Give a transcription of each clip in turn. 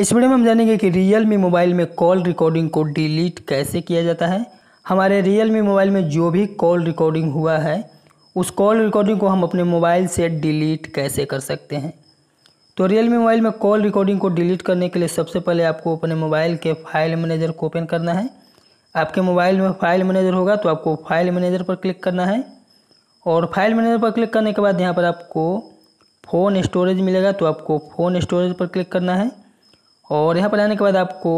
इस वीडियो में हम जानेंगे कि रियल मी मोबाइल में कॉल रिकॉर्डिंग को डिलीट कैसे किया जाता है हमारे रियल मी मोबाइल में जो भी कॉल रिकॉर्डिंग हुआ है उस कॉल रिकॉर्डिंग को हम अपने मोबाइल से डिलीट कैसे कर सकते हैं तो रियल मी मोबाइल में कॉल रिकॉर्डिंग को डिलीट करने के लिए सबसे पहले आपको अपने मोबाइल के फाइल मैनेजर को ओपन करना है आपके मोबाइल में फाइल मैनेजर होगा तो आपको फाइल मैनेजर पर क्लिक करना है और फाइल मैनेजर पर क्लिक करने के बाद यहाँ पर आपको फ़ोन स्टोरेज मिलेगा तो आपको फ़ोन स्टोरेज पर क्लिक करना है और यहाँ पर आने के बाद आपको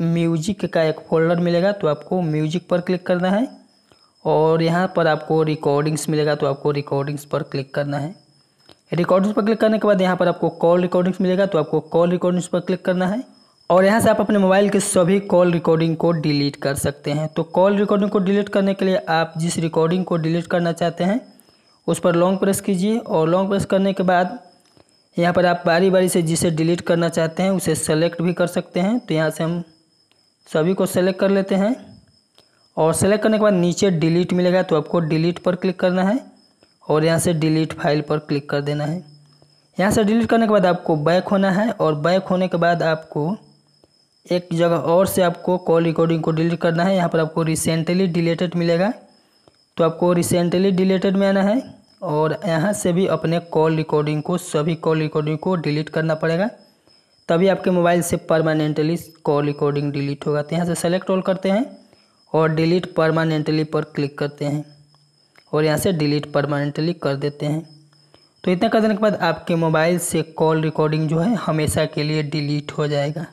म्यूजिक का एक फोल्डर मिलेगा तो आपको म्यूजिक पर क्लिक करना है और यहाँ पर आपको रिकॉर्डिंग्स मिलेगा तो आपको रिकॉर्डिंग्स पर क्लिक करना है रिकॉर्डिंग्स पर क्लिक करने के बाद यहाँ पर आपको कॉल रिकॉर्डिंग्स मिलेगा तो आपको कॉल रिकॉर्डिंग्स पर क्लिक करना है और यहाँ से आप अपने मोबाइल के सभी कॉल रिकॉर्डिंग को डिलीट कर सकते हैं तो कॉल रिकॉर्डिंग को डिलीट करने के लिए आप जिस रिकॉर्डिंग को डिलीट करना चाहते हैं उस पर लॉन्ग प्रेस कीजिए और लॉन्ग प्रेस करने के बाद यहाँ पर आप बारी बारी से जिसे डिलीट करना चाहते हैं उसे सेलेक्ट भी कर सकते हैं तो यहाँ से हम सभी को सेलेक्ट कर लेते हैं और सेलेक्ट करने के बाद नीचे डिलीट मिलेगा तो आपको डिलीट पर क्लिक करना है और यहाँ से डिलीट फाइल पर क्लिक कर देना है यहाँ से डिलीट करने के बाद आपको बैक होना है और बैक होने के बाद आपको एक जगह और से आपको कॉल रिकॉर्डिंग को डिलीट करना है यहाँ पर आपको रिसेंटली डिलेटेड मिलेगा तो आपको रिसेंटली डिलेटेड में आना है और यहाँ से भी अपने कॉल रिकॉर्डिंग को सभी कॉल रिकॉर्डिंग को डिलीट करना पड़ेगा तभी आपके मोबाइल से परमानेंटली कॉल रिकॉर्डिंग डिलीट होगा तो यहाँ से सेलेक्ट ऑल करते हैं और डिलीट परमानेंटली पर क्लिक करते हैं और यहाँ से डिलीट परमानेंटली कर देते हैं तो इतना कर देने के बाद आपके मोबाइल से कॉल रिकॉर्डिंग जो है हमेशा के लिए डिलीट हो जाएगा